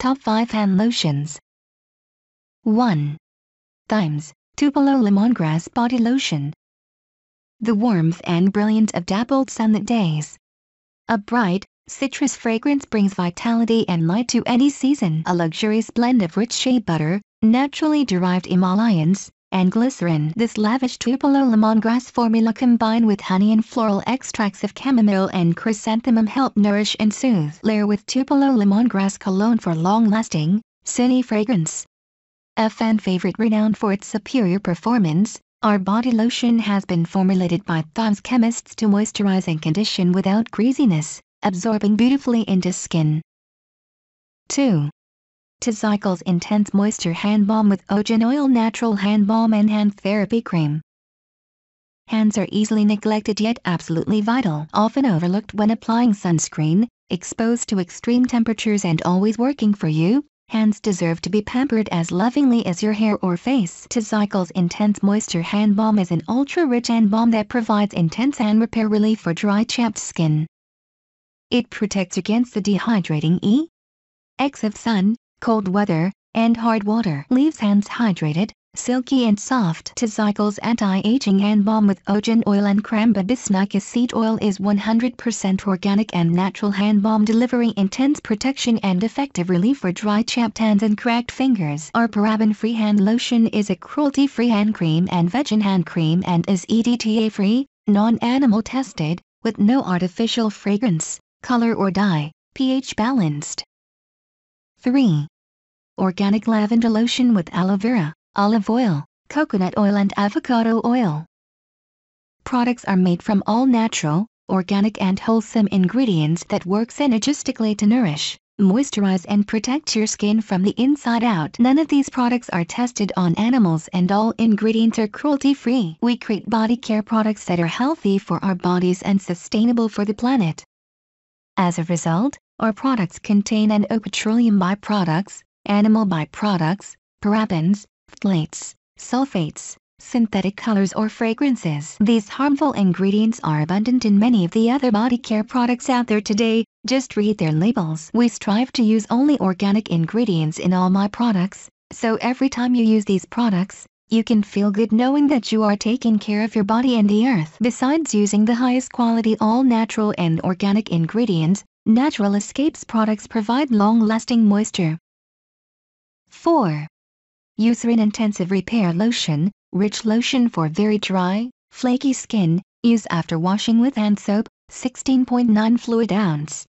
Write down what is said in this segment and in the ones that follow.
Top 5 Hand Lotions 1. Thymes, Tupelo Lemongrass Body Lotion The warmth and brilliance of dappled sunlit days. A bright, citrus fragrance brings vitality and light to any season. A luxurious blend of rich shea butter, naturally derived Himalayans, and glycerin. This lavish tupelo lemongrass formula combined with honey and floral extracts of chamomile and chrysanthemum help nourish and soothe. Layer with tupelo lemongrass cologne for long-lasting, sunny fragrance. A fan favorite renowned for its superior performance, our body lotion has been formulated by Thom's chemists to moisturize and condition without greasiness, absorbing beautifully into skin. 2 to Cycle's Intense Moisture Hand Balm with Ogen Oil Natural Hand Balm and Hand Therapy Cream. Hands are easily neglected yet absolutely vital, often overlooked when applying sunscreen, exposed to extreme temperatures and always working for you. Hands deserve to be pampered as lovingly as your hair or face. Tizycle's Intense Moisture Hand Balm is an ultra-rich hand balm that provides intense hand repair relief for dry, chapped skin. It protects against the dehydrating E. X of sun, cold weather, and hard water. Leaves hands hydrated, silky and soft. Tzykle's anti-aging hand balm with Ogen oil and Crambadisnicus seed oil is 100% organic and natural hand balm delivering intense protection and effective relief for dry chapped hands and cracked fingers. Our paraben free hand lotion is a cruelty-free hand cream and vegan hand cream and is EDTA-free, non-animal tested, with no artificial fragrance, color or dye, pH balanced 3. Organic lavender lotion with aloe vera, olive oil, coconut oil and avocado oil. Products are made from all natural, organic and wholesome ingredients that work synergistically to nourish, moisturize and protect your skin from the inside out. None of these products are tested on animals and all ingredients are cruelty free. We create body care products that are healthy for our bodies and sustainable for the planet. As a result, our products contain petroleum byproducts, animal byproducts, parabens, phthalates, sulfates, synthetic colors or fragrances. These harmful ingredients are abundant in many of the other body care products out there today, just read their labels. We strive to use only organic ingredients in all my products, so every time you use these products, you can feel good knowing that you are taking care of your body and the earth. Besides using the highest quality all natural and organic ingredients, Natural Escapes products provide long-lasting moisture. 4. Eucerin-intensive repair lotion, rich lotion for very dry, flaky skin, use after washing with hand soap, 16.9 fluid ounce.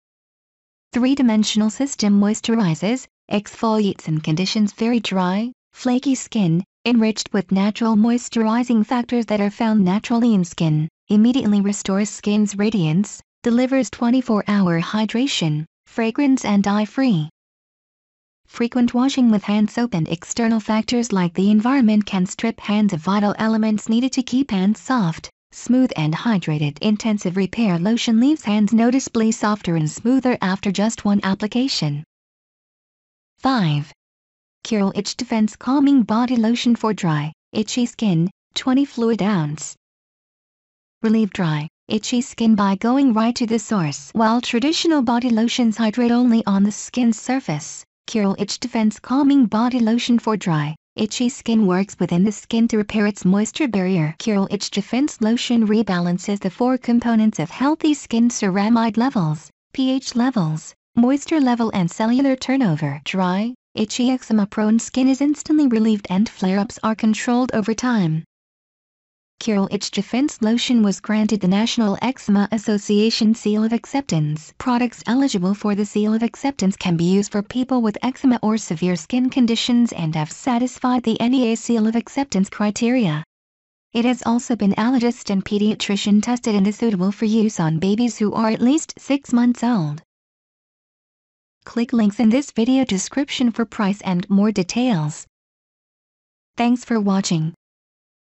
Three-dimensional system moisturizes, exfoliates and conditions very dry, flaky skin, enriched with natural moisturizing factors that are found naturally in skin, immediately restores skin's radiance, delivers 24-hour hydration, fragrance and dye-free. Frequent washing with hand soap and external factors like the environment can strip hands of vital elements needed to keep hands soft, smooth and hydrated. Intensive repair lotion leaves hands noticeably softer and smoother after just one application. 5. Curel Itch Defense Calming Body Lotion for Dry, Itchy Skin, 20 fluid ounce. Relieve dry, itchy skin by going right to the source. While traditional body lotions hydrate only on the skin's surface, Curel Itch Defense Calming Body Lotion for Dry, Itchy Skin works within the skin to repair its moisture barrier. Curel Itch Defense Lotion rebalances the four components of healthy skin ceramide levels, pH levels, moisture level and cellular turnover. Dry, itchy eczema-prone skin is instantly relieved and flare-ups are controlled over time. Kirill Itch Defense Lotion was granted the National Eczema Association Seal of Acceptance. Products eligible for the Seal of Acceptance can be used for people with eczema or severe skin conditions and have satisfied the NEA Seal of Acceptance criteria. It has also been allergist and pediatrician tested and is suitable for use on babies who are at least 6 months old. Click links in this video description for price and more details. Thanks for watching.